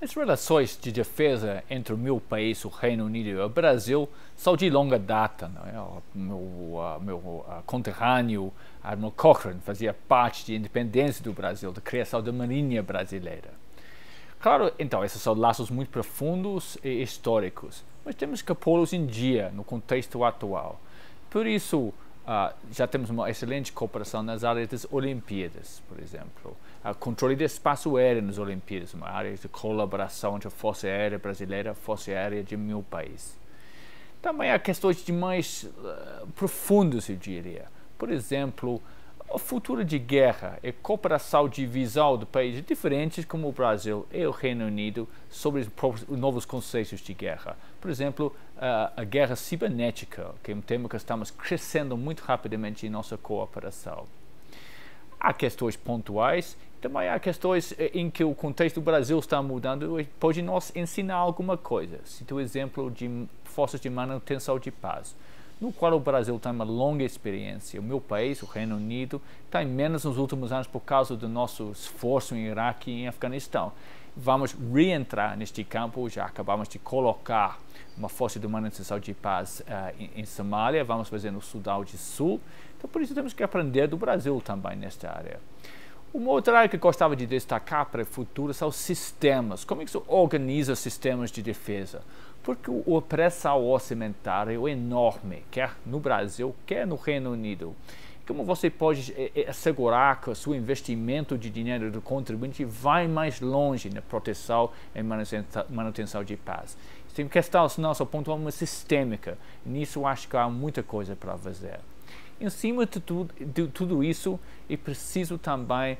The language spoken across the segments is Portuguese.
As relações de defesa entre o meu país, o Reino Unido e o Brasil, são de longa data. Não é? O meu, a, meu conterrâneo Admiral Cochrane fazia parte da independência do Brasil, da criação da Marinha Brasileira. Claro, então, esses são laços muito profundos e históricos, mas temos que pô-los em dia, no contexto atual. Por isso, Uh, já temos uma excelente cooperação nas áreas das Olimpíadas, por exemplo. Uh, controle de espaço aéreo nas Olimpíadas, uma área de colaboração entre a Força Aérea Brasileira e a Força Aérea de meu país. Também há questões de mais uh, ah, profundas, eu diria. Por exemplo, o futuro de guerra e cooperação visão de países diferentes como o Brasil e o Reino Unido sobre os novos conceitos de guerra. Por exemplo, ah, a guerra cibernética, que é um tema que estamos crescendo muito rapidamente em nossa cooperação. Há questões pontuais, também há questões eh, em que o contexto do Brasil está mudando e pode nos ensinar alguma coisa. Cito o exemplo de forças de manutenção de paz no qual o Brasil tem uma longa experiência. O meu país, o Reino Unido, está em menos nos últimos anos por causa do nosso esforço em Iraque e em Afeganistão. Vamos reentrar neste campo, já acabamos de colocar uma força de manutenção de paz uh, em, em, Somália, vamos fazer no Sudão do Sul. Então, por isso temos que aprender do Brasil também nesta área. Uma outra área que eu gostava de destacar para o futuro são os sistemas. Como é que se organiza sistemas de defesa? Porque o pressão orçamentário é enorme, quer no Brasil, quer no Reino Unido. Como você pode eh, eh, assegurar que o seu investimento de dinheiro do contribuinte vai mais longe na proteção e manutenção de paz? Tem questões, só ponto uma sistêmica. Nisso acho que há muita coisa para fazer em cima de tudo, de tudo isso, é preciso também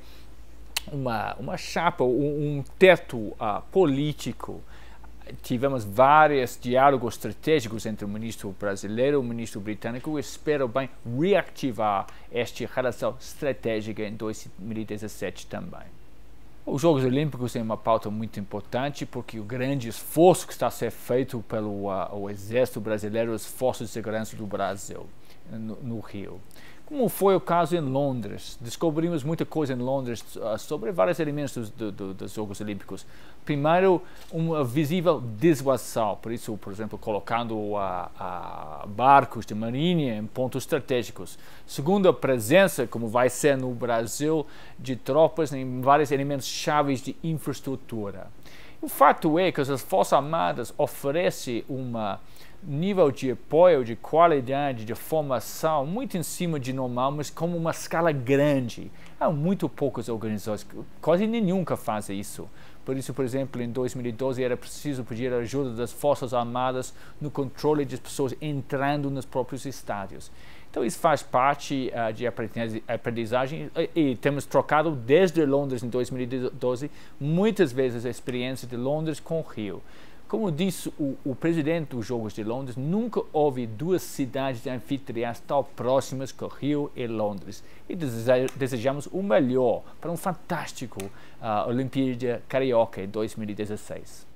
uma, uma chapa, um, um teto uh, político. Tivemos vários diálogos estratégicos entre o ministro brasileiro e o ministro britânico. Eu espero bem reativar esta relação estratégica em 2017 também. Os Jogos Olímpicos têm uma pauta muito importante porque o grande esforço que está a ser feito pelo uh, Exército Brasileiro, os esforços de Segurança do Brasil, no, no Rio como foi o caso em Londres. Descobrimos muita coisa em Londres ah, sobre vários elementos do, do, dos Jogos Olímpicos. Primeiro, uma visível desguaçal, por isso, por exemplo, colocando a, barcos de marinha em pontos estratégicos. Segundo, a presença, como vai ser no Brasil, de tropas em vários elementos chaves de infraestrutura. O fato é que as Forças Armadas oferecem uma nível de apoio, de qualidade, de formação, muito em cima de normal, mas como uma escala grande. Há muito poucas organizações, quase nenhuma faz isso. Por isso, por exemplo, em 2012 era preciso pedir a ajuda das Forças Armadas no controle de pessoas entrando nos próprios estádios. Então, isso faz parte uh, de aprendizagem e, e temos trocado desde Londres em 2012 muitas vezes a experiência de Londres com o Rio. Como disse o, o, presidente dos Jogos de Londres, nunca houve duas cidades anfitriãs tão próximas que Rio e Londres. E desejamos o melhor para um fantástico uh, Olimpíada Carioca em 2016.